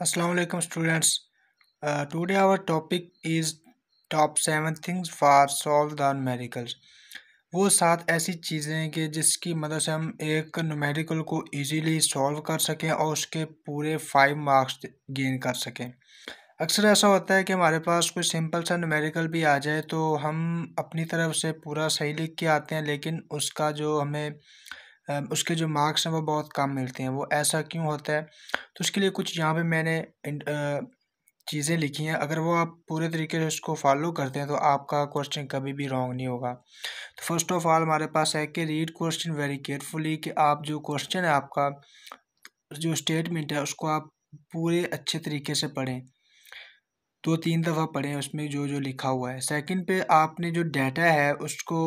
Aslam students today our topic is top seven things for solve the numericals वो सात ऐसी चीज़ें हैं कि जिसकी मदद से हम एक नमेरिकल को इजीली सॉल्व कर सकें और उसके पूरे फाइव मार्क्स गेन कर सकें अक्सर ऐसा होता है कि हमारे पास कोई सिंपल सा नमेरिकल भी आ जाए तो हम अपनी तरफ से पूरा सही लिख के आते हैं लेकिन उसका जो हमें उसके जो मार्क्स हैं वो बहुत कम मिलते हैं वो ऐसा क्यों होता है तो उसके लिए कुछ यहाँ पे मैंने चीज़ें लिखी हैं अगर वो आप पूरे तरीके से उसको फॉलो करते हैं तो आपका क्वेश्चन कभी भी रॉन्ग नहीं होगा तो फर्स्ट ऑफ ऑल हमारे पास है कि रीड क्वेश्चन वेरी केयरफुली कि आप जो क्वेश्चन है आपका जो स्टेटमेंट है उसको आप पूरे अच्छे तरीके से पढ़ें दो तीन दफ़ा पढ़ें उसमें जो जो लिखा हुआ है सेकंड पे आपने जो डाटा है उसको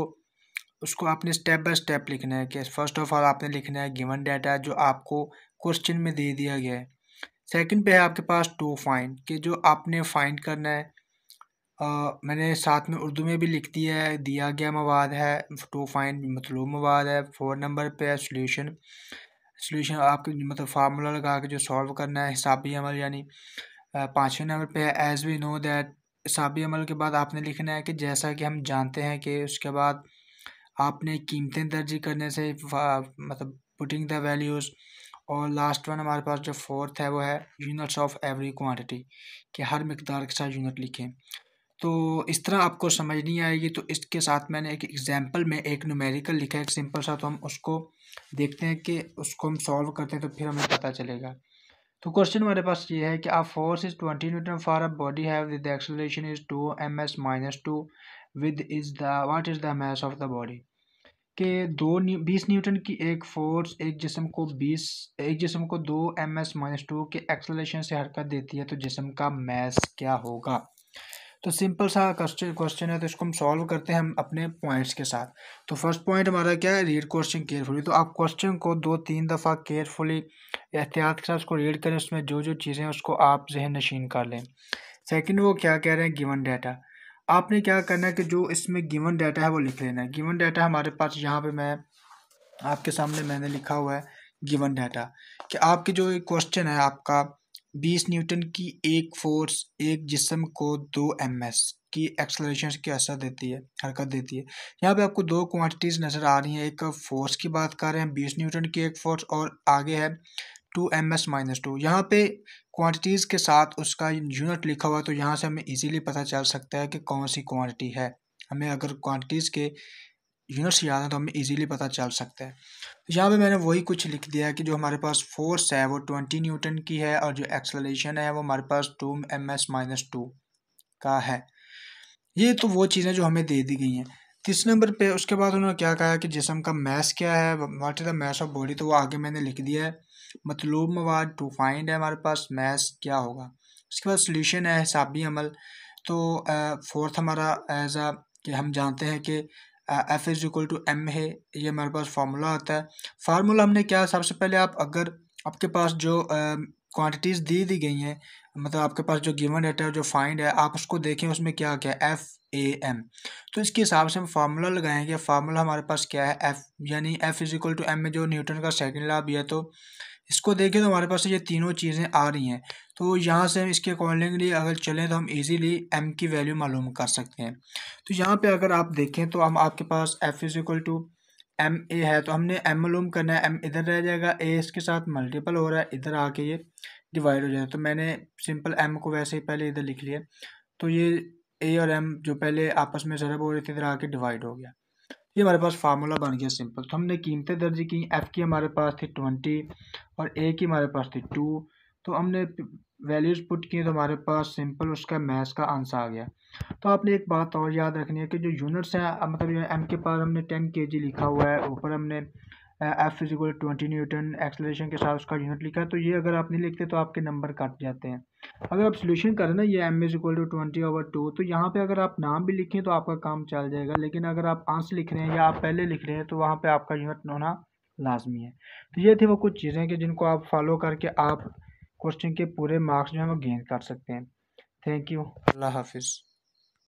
उसको आपने स्टेप बाय स्टेप लिखना है कि फर्स्ट ऑफ ऑल आपने लिखना है गिवन डाटा जो आपको क्वेश्चन में दे दिया गया है सेकंड पे है आपके पास टू फाइंड कि जो आपने फाइंड करना है आ, मैंने साथ में उर्दू में भी लिख दिया है दिया गया मवाद है टू फाइंड मतलूब मवाद है फोर नंबर पे है सोल्यूशन सोल्यूशन आपके मतलब फार्मूला लगा के जो सॉल्व करना है हिसाबी अमल यानी पाँचवें नंबर पर है एज़ वी नो दैट हिसाबी अमल के बाद आपने लिखना है कि जैसा कि हम जानते हैं कि उसके बाद आपने कीमतें दर्ज करने से मतलब पुटिंग द वैल्यूज़ और लास्ट वन हमारे पास जो फोर्थ है वो है यूनिट्स ऑफ एवरी क्वांटिटी कि हर मकदार के साथ यूनिट लिखें तो इस तरह आपको समझ नहीं आएगी तो इसके साथ मैंने एक एग्जाम्पल में एक न्यूमेरिकल लिखा है एक सिंपल सा तो हम उसको देखते हैं कि उसको हम सॉल्व करते हैं तो फिर हमें पता चलेगा तो क्वेश्चन हमारे पास ये है कि आप force is twenty newton for a body have with acceleration is two M S minus two with is the what is the mass of the body के दो न्यू बीस न्यूटन की एक फोर्स एक जिसम को बीस एक जिसम को दो एम एस माइनस टू के एक्सलेशन से हरकत देती है तो जिसम का मैस क्या होगा तो सिंपल सा क्वेश्चन है तो इसको हम सॉल्व करते हैं हम अपने पॉइंट्स के साथ तो फर्स्ट पॉइंट हमारा क्या है रीड क्वेश्चन केयरफुली तो आप क्वेश्चन को दो तीन दफ़ा केयरफुली एहतियात के साथ उसको रीड करें उसमें जो जो चीज़ें उसको आप जहन नशीन कर लें सेकंड वो क्या कह रहे हैं गिवन डाटा आपने क्या करना है कि जो इसमें गिवन डाटा है वो लिख लेना है गिवन डाटा हमारे पास यहाँ पे मैं आपके सामने मैंने लिखा हुआ है गिवन डाटा कि आपके जो क्वेश्चन है आपका बीस न्यूटन की एक फोर्स एक जिसम को दो एम एस की एक्सलेशन की असर देती है हरकत देती है यहाँ पे आपको दो क्वांटिटीज़ नज़र आ रही हैं एक फोर्स की बात कर रहे हैं बीस न्यूटन की एक फोर्स और आगे है two M S minus two यहाँ पे क्वांटिटीज़ के साथ उसका यूनिट लिखा हुआ है तो यहाँ से हमें इजीली पता चल सकता है कि कौन सी क्वांटिटी है हमें अगर क्वांटिटीज़ के यूनिट्स याद हैं तो हमें इजीली पता चल सकता है तो यहाँ पे मैंने वही कुछ लिख दिया है कि जो हमारे पास फोर्स है वो ट्वेंटी न्यूटन की है और जो एक्सलेशन है वो हमारे पास two M S minus two का है ये तो वो चीज़ें जो हमें दे दी गई हैं तीसरे नंबर पे उसके बाद उन्होंने क्या कहा कि जिसम का मैस क्या है what is the mass of body तो वो आगे मैंने लिख दिया है मतलूब मवाद टू फाइंड है हमारे पास मैस क्या होगा उसके बाद सोल्यूशन है हिसाबी अमल तो फोर्थ हमारा एज आ कि हम जानते हैं कि F is equal to M है ये हमारे पास फार्मूला आता है फार्मूला हमने क्या सबसे पहले आप अगर आपके पास जो क्वांटिटीज़ दी दी गई हैं मतलब आपके पास जो गिवन डेटा है जो फाइंड है आप उसको देखें उसमें क्या क्या एफ़ ए एम तो इसके हिसाब से हम फार्मूला लगाएंगे फार्मूला हमारे पास क्या है एफ यानी F is equal to M में जो न्यूटन का सेकेंड लॉ भी है तो इसको देखें तो हमारे पास ये तीनों चीज़ें आ रही हैं तो यहाँ से हम इसके अकॉर्डिंगली अगर चलें तो हम इजीली एम की वैल्यू मालूम कर सकते हैं तो यहाँ पे अगर आप देखें तो हम आपके पास F is equal to M A है तो हमने एम मालूम करना है एम इधर रह जाएगा ए इसके साथ मल्टीपल हो रहा है इधर आके ये डिवाइड हो जाएगा तो मैंने सिंपल एम को वैसे ही पहले इधर लिख लिया तो ये ए और एम जो पहले आपस में ज़रब हो रहे थे इधर आके डिवाइड हो गया ये हमारे पास फार्मूला बन गया सिंपल तो हमने कीमतें दर्ज की एफ़ की हमारे पास थी ट्वेंटी और ए की हमारे पास थी टू तो हमने वैल्यूज़ पुट किए तो हमारे पास सिंपल उसका मैथ्स का आंसर आ गया तो आपने एक बात और याद रखनी है कि जो यूनिट्स हैं मतलब एम के पास हमने टेन के जी लिखा हुआ है ऊपर हमने F physical twenty newton acceleration के साथ उसका यूनिट लिखा है तो ये अगर आप नहीं लिखते तो आपके नंबर कट जाते हैं अगर आप सोल्यूशन करें ना ये M is equal to twenty over two तो यहाँ पे अगर आप नाम भी लिखें तो आपका काम चल जाएगा लेकिन अगर आप आंसर लिख रहे हैं या आप पहले लिख रहे हैं तो वहाँ पर आपका यूनिट होना लाजमी है तो ये थी वो कुछ चीज़ें कि जिनको आप फॉलो करके आप क्वेश्चन के पूरे मार्क्स जो हैं वो गेंद कर सकते हैं थैंक यू अल्लाह हाफिज़